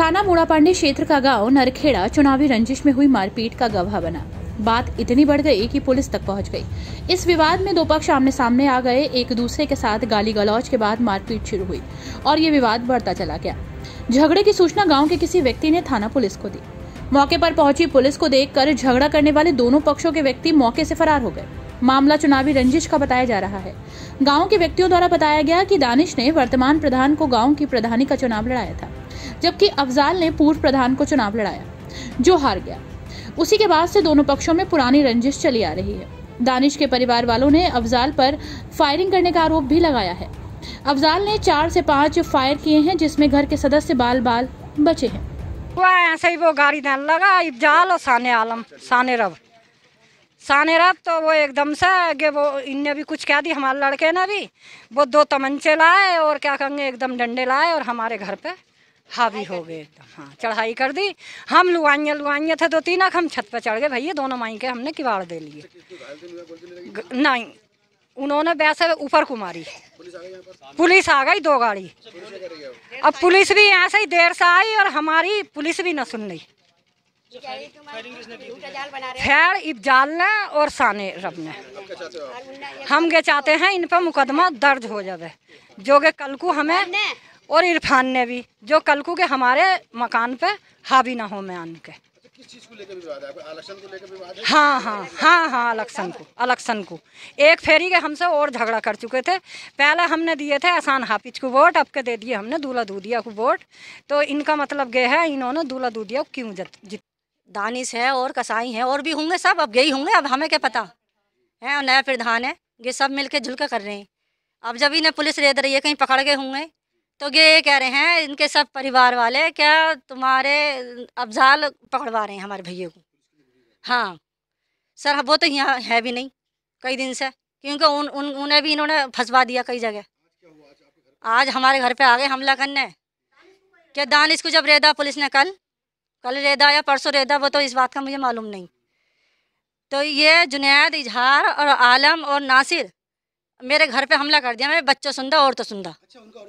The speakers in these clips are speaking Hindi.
थाना पांडे क्षेत्र का गांव नरखेड़ा चुनावी रंजिश में हुई मारपीट का गवाह बना बात इतनी बढ़ गई कि पुलिस तक पहुंच गई इस विवाद में दो पक्ष आमने सामने आ गए एक दूसरे के साथ गाली गलौज के बाद मारपीट शुरू हुई और ये विवाद बढ़ता चला गया झगड़े की सूचना गांव के किसी व्यक्ति ने थाना पुलिस को दी मौके पर पहुंची पुलिस को देखकर झगड़ा करने वाले दोनों पक्षों के व्यक्ति मौके से फरार हो गए मामला चुनावी रंजिश का बताया जा रहा है गांव के व्यक्तियों द्वारा बताया गया कि दानिश ने वर्तमान प्रधान को गांव की प्रधानी का चुनाव लड़ाया था जबकि अफजाल ने पूर्व प्रधान को चुनाव लड़ाया जो हार गया उसी के बाद से दोनों पक्षों में पुरानी रंजिश चली आ रही है दानिश के परिवार वालों ने अफजाल पर फायरिंग करने का आरोप भी लगाया है अफजाल ने चार से पांच फायर किए हैं जिसमें घर के सदस्य बाल बाल बचे हैं ऐसे ही वो गाड़ी दान लगा इफजाल और साने आलम साने रब साने रब तो वो एकदम से आगे वो इनने भी कुछ कह दी हमारे लड़के ने भी वो दो तमंचे लाए और क्या कहेंगे एकदम डंडे लाए और हमारे घर पे हावी हो गए हाँ चढ़ाई कर दी हम लुआइया लुआइया थे दो तीन हम छत पर चढ़ गए भैया दोनों माई के हमने किवाड़ दे लिए नहीं उन्होंने वैसे ऊपर को मारी पुलिस आ गई दो गाड़ी अब पुलिस भी ऐसे ही देर से आई और हमारी पुलिस भी न सुन रही खैर इब्जाल ने और साने रब ने हम ये चाहते हैं इन पर मुकदमा दर्ज हो जाए जो कि कल को हमें और इरफान ने भी जो कल को के हमारे मकान पे हावी ना हो मैं आन के हाँ हाँ हाँ हाँ इलेक्शन को इलेक्शन को एक फेरी के हमसे और झगड़ा कर चुके थे पहले हमने दिए थे आसान हाफिज को वोट अब के दे दिए हमने दूल्हा दूधिया को वोट तो इनका मतलब ये है इन्होंने दूल्हा दूधिया को क्यों जीत दानिश है और कसाई है और भी होंगे सब अब यही होंगे अब हमें क्या पता है नया प्रधान है ये सब मिलके जुल कर रहे हैं अब जब इन्हें पुलिस रेद रही है कहीं पकड़ गए होंगे तो ये कह रहे हैं इनके सब परिवार वाले क्या तुम्हारे अफजाल पकड़वा रहे हैं हमारे भैया को हाँ सर वो तो यहाँ है भी नहीं कई दिन से क्योंकि उन उन उन्हें भी इन्होंने फंसवा दिया कई जगह आज हमारे घर पे आ गए हमला करने क्या दानिश को जब रेदा पुलिस ने कल कल रेदा या परसों रेदा वो तो इस बात का मुझे मालूम नहीं तो ये जुनेद इजहार और आलम और नासिर मेरे घर पे हमला कर दिया मैं बच्चों सुंदा और तो सुंदा अच्छा, उनका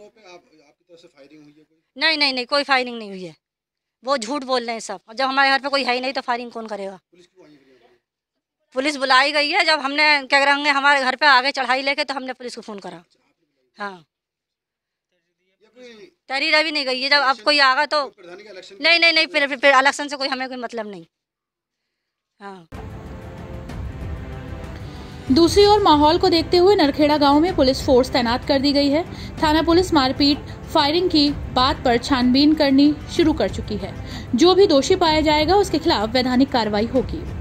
तो नहीं नहीं नहीं कोई फायरिंग नहीं हुई है वो झूठ बोल रहे हैं सब जब हमारे घर पे कोई है ही नहीं तो फायरिंग कौन करेगा पुलिस बुलाई गई है जब हमने क्या करेंगे हमारे घर पे आगे चढ़ाई लेके तो हमने पुलिस को फ़ोन करा अच्छा, हाँ तहरीर अभी नहीं गई है जब अब कोई आगा तो नहीं नहीं नहीं फिर इलेक्शन से कोई हमें कोई मतलब नहीं हाँ दूसरी ओर माहौल को देखते हुए नरखेड़ा गांव में पुलिस फोर्स तैनात कर दी गई है थाना पुलिस मारपीट फायरिंग की बात पर छानबीन करनी शुरू कर चुकी है जो भी दोषी पाया जाएगा उसके खिलाफ वैधानिक कार्रवाई होगी